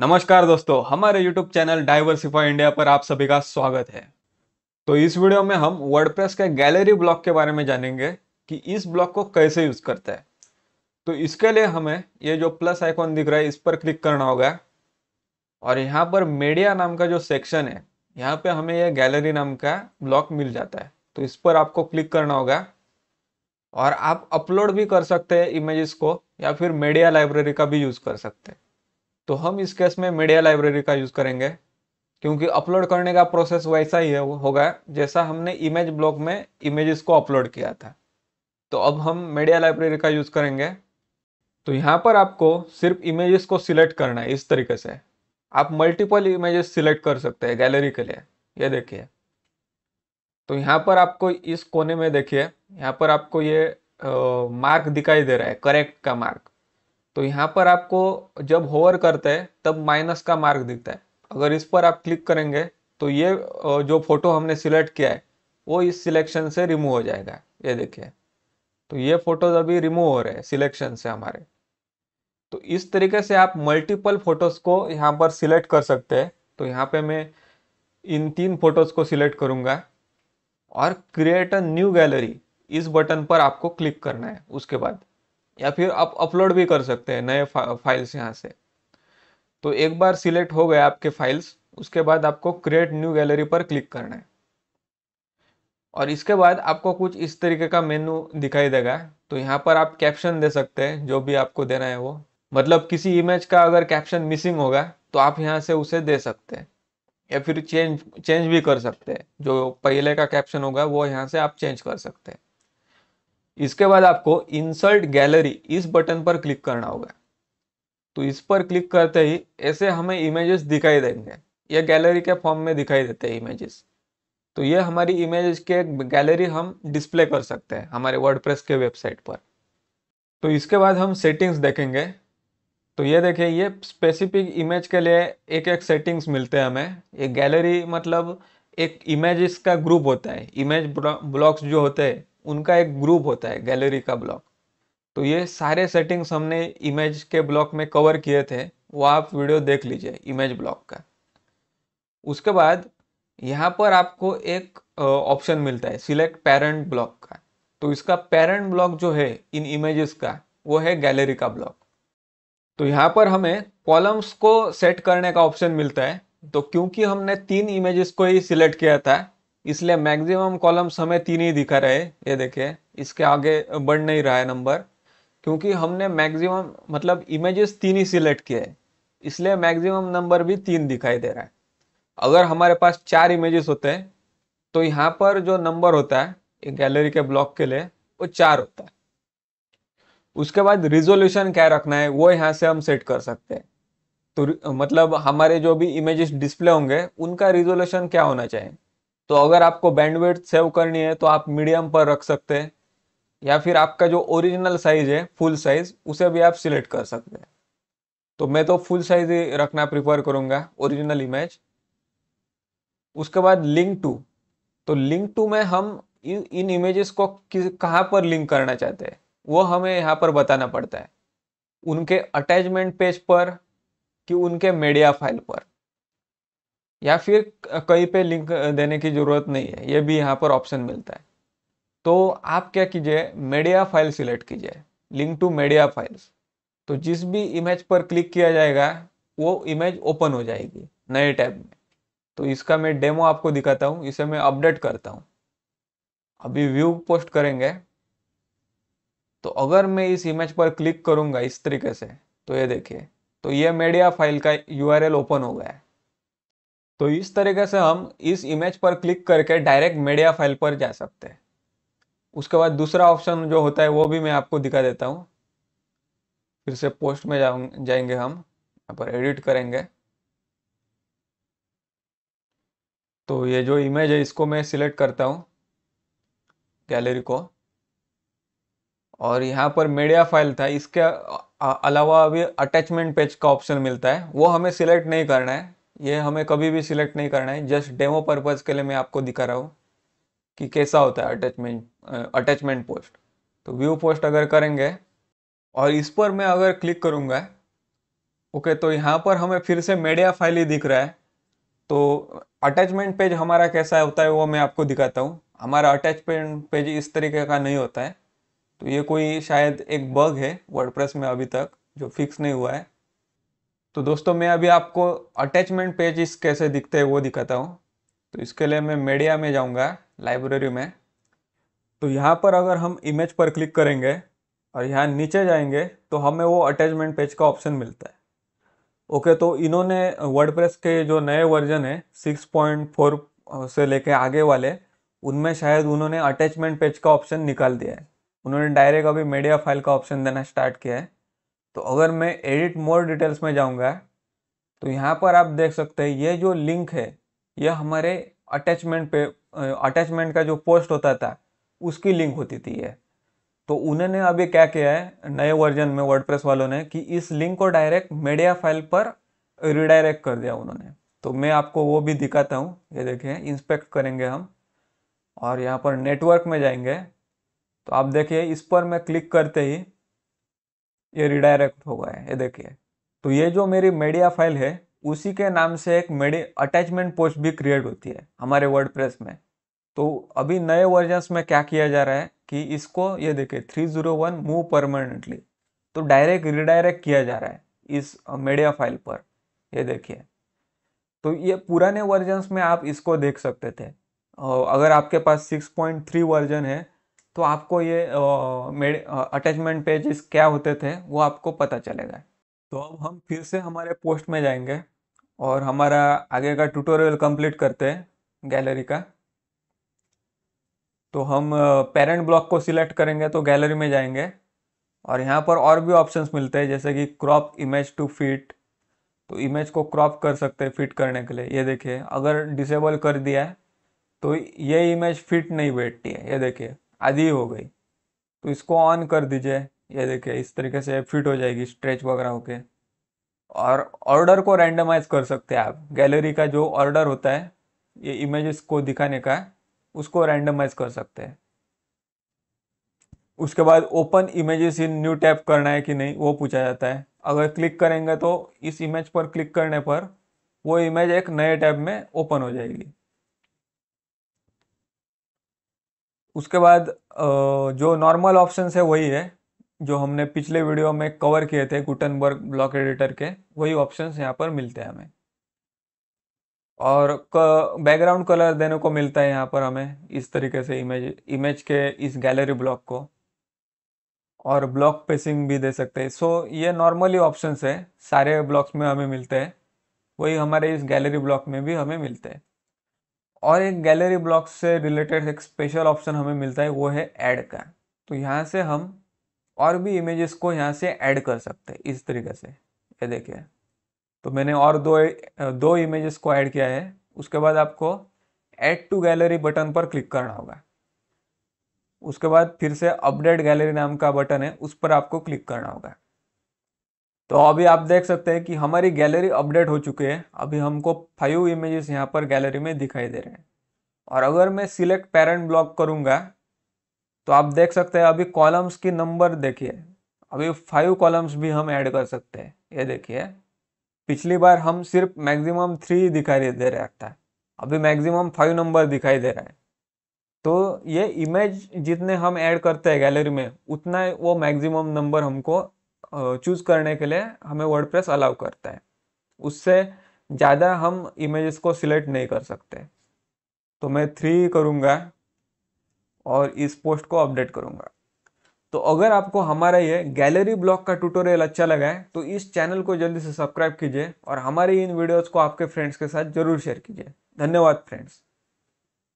नमस्कार दोस्तों हमारे YouTube चैनल डाइवर्सिफाई इंडिया पर आप सभी का स्वागत है तो इस वीडियो में हम वर्डप्रेस के गैलरी ब्लॉक के बारे में जानेंगे कि इस ब्लॉक को कैसे यूज करते हैं तो इसके लिए हमें ये जो प्लस आइकॉन दिख रहा है इस पर क्लिक करना होगा और यहाँ पर मीडिया नाम का जो सेक्शन है यहाँ पे हमें यह गैलरी नाम का ब्लॉक मिल जाता है तो इस पर आपको क्लिक करना होगा और आप अपलोड भी कर सकते हैं इमेजेस को या फिर मीडिया लाइब्रेरी का भी यूज कर सकते हैं तो हम इस केस में मीडिया लाइब्रेरी का यूज़ करेंगे क्योंकि अपलोड करने का प्रोसेस वैसा ही होगा जैसा हमने इमेज ब्लॉक में इमेजेस को अपलोड किया था तो अब हम मीडिया लाइब्रेरी का यूज़ करेंगे तो यहाँ पर आपको सिर्फ इमेजेस को सिलेक्ट करना है इस तरीके से आप मल्टीपल इमेजेस सिलेक्ट कर सकते हैं गैलरी के लिए ये देखिए तो यहाँ पर आपको इस कोने में देखिए यहाँ पर आपको ये मार्क दिखाई दे रहा है करेक्ट का मार्क तो यहाँ पर आपको जब होवर करते हैं तब माइनस का मार्क दिखता है अगर इस पर आप क्लिक करेंगे तो ये जो फोटो हमने सिलेक्ट किया है वो इस सिलेक्शन से रिमूव हो जाएगा ये देखिए तो ये फोटोज अभी रिमूव हो रहे हैं सिलेक्शन से हमारे तो इस तरीके से आप मल्टीपल फोटोज को यहाँ पर सिलेक्ट कर सकते हैं तो यहाँ पे मैं इन तीन फोटोज को सिलेक्ट करूँगा और क्रिएट अ न्यू गैलरी इस बटन पर आपको क्लिक करना है उसके बाद या फिर आप अपलोड भी कर सकते हैं नए फा, फाइल्स यहाँ से तो एक बार सिलेक्ट हो गया आपके फाइल्स उसके बाद आपको क्रिएट न्यू गैलरी पर क्लिक करना है और इसके बाद आपको कुछ इस तरीके का मेनू दिखाई देगा तो यहाँ पर आप कैप्शन दे सकते हैं जो भी आपको देना है वो मतलब किसी इमेज का अगर कैप्शन मिसिंग होगा तो आप यहाँ से उसे दे सकते हैं या फिर चेंज चेंज भी कर सकते हैं जो पहले का कैप्शन होगा वो यहाँ से आप चेंज कर सकते हैं इसके बाद आपको इंसर्ट गैलरी इस बटन पर क्लिक करना होगा तो इस पर क्लिक करते ही ऐसे हमें इमेजेस दिखाई देंगे ये गैलरी के फॉर्म में दिखाई देते हैं इमेजेस तो ये हमारी इमेज के गैलरी हम डिस्प्ले कर सकते हैं हमारे वर्डप्रेस के वेबसाइट पर तो इसके बाद हम सेटिंग्स देखेंगे तो ये देखिए ये स्पेसिफिक इमेज के लिए एक एक सेटिंग्स मिलते हैं हमें ये गैलरी मतलब एक इमेजेस का ग्रुप होता है इमेज ब्लॉक्स जो होते हैं उनका एक ग्रुप होता है गैलरी का ब्लॉक तो ये सारे सेटिंग्स हमने इमेज के ब्लॉक में कवर किए थे वो आप वीडियो देख लीजिए इमेज ब्लॉक का उसके बाद यहाँ पर आपको एक ऑप्शन मिलता है सिलेक्ट पेरेंट ब्लॉक का तो इसका पेरेंट ब्लॉक जो है इन इमेजेस का वो है गैलरी का ब्लॉक तो यहाँ पर हमें कॉलम्स को सेट करने का ऑप्शन मिलता है तो क्योंकि हमने तीन इमेजेस को ही सिलेक्ट किया था इसलिए मैक्सिमम कॉलम्स हमें तीन ही दिखा रहे ये देखिए इसके आगे बढ़ नहीं रहा है नंबर क्योंकि हमने मैक्सिमम मतलब इमेजेस तीन ही सिलेक्ट किए हैं इसलिए मैक्सिमम नंबर भी तीन दिखाई दे रहा है अगर हमारे पास चार इमेजेस होते हैं तो यहाँ पर जो नंबर होता है गैलरी के ब्लॉक के लिए वो चार होता है उसके बाद रिजोल्यूशन क्या रखना है वो यहाँ से हम सेट कर सकते हैं तो मतलब हमारे जो भी इमेजेस डिस्प्ले होंगे उनका रिजोल्यूशन क्या होना चाहिए तो अगर आपको बैंडविड्थ सेव करनी है तो आप मीडियम पर रख सकते हैं या फिर आपका जो ओरिजिनल साइज है फुल साइज उसे भी आप सिलेक्ट कर सकते हैं तो मैं तो फुल साइज ही रखना प्रिफर करूँगा ओरिजिनल इमेज उसके बाद लिंक टू तो लिंक टू में हम इन इन इमेजेस को कहाँ पर लिंक करना चाहते हैं वो हमें यहाँ पर बताना पड़ता है उनके अटैचमेंट पेज पर कि उनके मीडिया फाइल पर या फिर कहीं पे लिंक देने की ज़रूरत नहीं है ये भी यहाँ पर ऑप्शन मिलता है तो आप क्या कीजिए मीडिया फाइल सिलेक्ट कीजिए लिंक टू मीडिया फाइल्स तो जिस भी इमेज पर क्लिक किया जाएगा वो इमेज ओपन हो जाएगी नए टैब में तो इसका मैं डेमो आपको दिखाता हूँ इसे मैं अपडेट करता हूँ अभी व्यू पोस्ट करेंगे तो अगर मैं इस इमेज पर क्लिक करूँगा इस तरीके से तो ये देखिए तो ये मीडिया फाइल का यू ओपन हो गया है तो इस तरीके से हम इस इमेज पर क्लिक करके डायरेक्ट मीडिया फाइल पर जा सकते हैं उसके बाद दूसरा ऑप्शन जो होता है वो भी मैं आपको दिखा देता हूँ फिर से पोस्ट में जाएं, जाएंगे हम यहाँ पर एडिट करेंगे तो ये जो इमेज है इसको मैं सिलेक्ट करता हूँ गैलरी को और यहाँ पर मीडिया फाइल था इसके अलावा अभी अटैचमेंट पेज का ऑप्शन मिलता है वो हमें सिलेक्ट नहीं करना है ये हमें कभी भी सिलेक्ट नहीं करना है जस्ट डेमो पर्पज़ के लिए मैं आपको दिखा रहा हूँ कि कैसा होता है अटैचमेंट अटैचमेंट पोस्ट तो व्यू पोस्ट अगर करेंगे और इस पर मैं अगर क्लिक करूँगा ओके तो यहाँ पर हमें फिर से मीडिया फाइल ही दिख रहा है तो अटैचमेंट पेज हमारा कैसा होता है वो मैं आपको दिखाता हूँ हमारा अटैचमेंट पेज इस तरीके का नहीं होता है तो ये कोई शायद एक बग है वर्डप्रेस में अभी तक जो फिक्स नहीं हुआ है तो दोस्तों मैं अभी आपको अटैचमेंट पेज इस कैसे दिखते हैं वो दिखाता हूँ तो इसके लिए मैं मीडिया में जाऊँगा लाइब्रेरी में तो यहाँ पर अगर हम इमेज पर क्लिक करेंगे और यहाँ नीचे जाएंगे तो हमें वो अटैचमेंट पेज का ऑप्शन मिलता है ओके तो इन्होंने वर्डप्रेस के जो नए वर्जन है सिक्स से लेके आगे वाले उनमें शायद उन्होंने अटैचमेंट पेज का ऑप्शन निकाल दिया है उन्होंने डायरेक्ट अभी मीडिया फाइल का ऑप्शन देना स्टार्ट किया है तो अगर मैं एडिट मोर डिटेल्स में जाऊंगा तो यहाँ पर आप देख सकते हैं ये जो लिंक है यह हमारे अटैचमेंट पे अटैचमेंट का जो पोस्ट होता था उसकी लिंक होती थी ये तो उन्होंने अभी क्या किया है नए वर्जन में वर्डप्रेस वालों ने कि इस लिंक को डायरेक्ट मीडिया फाइल पर रिडायरेक्ट कर दिया उन्होंने तो मैं आपको वो भी दिखाता हूँ ये देखिए इंस्पेक्ट करेंगे हम और यहाँ पर नेटवर्क में जाएंगे तो आप देखिए इस पर मैं क्लिक करते ही ये रिडायरेक्ट हो गया है ये देखिए तो ये जो मेरी मीडिया फाइल है उसी के नाम से एक मेडी अटैचमेंट पोस्ट भी क्रिएट होती है हमारे वर्ड में तो अभी नए वर्जन्स में क्या किया जा रहा है कि इसको ये देखिए three zero one move permanently तो डायरेक्ट रिडायरेक्ट किया जा रहा है इस मीडिया फाइल पर ये देखिए तो ये पुराने वर्जन्स में आप इसको देख सकते थे अगर आपके पास सिक्स पॉइंट थ्री वर्जन है तो आपको ये अटैचमेंट पेजेस क्या होते थे वो आपको पता चलेगा तो अब हम फिर से हमारे पोस्ट में जाएंगे और हमारा आगे का ट्यूटोरियल कंप्लीट करते हैं गैलरी का तो हम पेरेंट ब्लॉक को सिलेक्ट करेंगे तो गैलरी में जाएंगे और यहाँ पर और भी ऑप्शंस मिलते हैं जैसे कि क्रॉप इमेज टू फिट तो इमेज को क्रॉप कर सकते हैं फिट करने के लिए ये देखिए अगर डिसेबल कर दिया है तो ये इमेज फिट नहीं बैठती है ये देखिए आधी हो गई तो इसको ऑन कर दीजिए ये देखिए इस तरीके से फिट हो जाएगी स्ट्रेच वगैरह होके और ऑर्डर को रैंडमाइज कर सकते हैं आप गैलरी का जो ऑर्डर होता है ये इमेजेस को दिखाने का उसको रैंडमाइज कर सकते हैं उसके बाद open images in new tab करना है कि नहीं वो पूछा जाता है अगर क्लिक करेंगे तो इस इमेज पर क्लिक करने पर वो इमेज एक नए टैब में ओपन हो जाएगी उसके बाद जो नॉर्मल ऑप्शंस है वही है जो हमने पिछले वीडियो में कवर किए थे गुटनबर्ग ब्लॉक एडिटर के वही ऑप्शंस यहाँ पर मिलते हैं हमें और बैकग्राउंड कलर देने को मिलता है यहाँ पर हमें इस तरीके से इमेज इमेज के इस गैलरी ब्लॉक को और ब्लॉक पेसिंग भी दे सकते हैं सो so, ये नॉर्मली ऑप्शंस है सारे ब्लॉक्स में हमें मिलते हैं वही हमारे इस गैलरी ब्लॉक में भी हमें मिलते हैं और एक गैलरी ब्लॉक से रिलेटेड एक स्पेशल ऑप्शन हमें मिलता है वो है ऐड का तो यहाँ से हम और भी इमेजेस को यहाँ से ऐड कर सकते हैं इस तरीके से ये देखिए तो मैंने और दो दो इमेजेस को ऐड किया है उसके बाद आपको ऐड टू गैलरी बटन पर क्लिक करना होगा उसके बाद फिर से अपडेट गैलरी नाम का बटन है उस पर आपको क्लिक करना होगा तो अभी आप देख सकते हैं कि हमारी गैलरी अपडेट हो चुकी है अभी हमको फाइव इमेजेस यहाँ पर गैलरी में दिखाई दे रहे हैं और अगर मैं सिलेक्ट पेरेंट ब्लॉक करूँगा तो आप देख सकते हैं अभी कॉलम्स की नंबर देखिए अभी फाइव कॉलम्स भी हम ऐड कर सकते हैं ये देखिए पिछली बार हम सिर्फ मैक्सिमम थ्री दिखाई दे रहा था अभी मैक्सिमम फाइव नंबर दिखाई दे रहा है तो ये इमेज जितने हम ऐड करते हैं गैलरी में उतना वो मैक्सिमम नंबर हमको चूज़ करने के लिए हमें वर्ड अलाउ करता है उससे ज़्यादा हम इमेजेस को सिलेक्ट नहीं कर सकते तो मैं थ्री करूँगा और इस पोस्ट को अपडेट करूँगा तो अगर आपको हमारा ये गैलरी ब्लॉक का ट्यूटोरियल अच्छा लगा है तो इस चैनल को जल्दी से सब्सक्राइब कीजिए और हमारे इन वीडियोस को आपके फ्रेंड्स के साथ जरूर शेयर कीजिए धन्यवाद फ्रेंड्स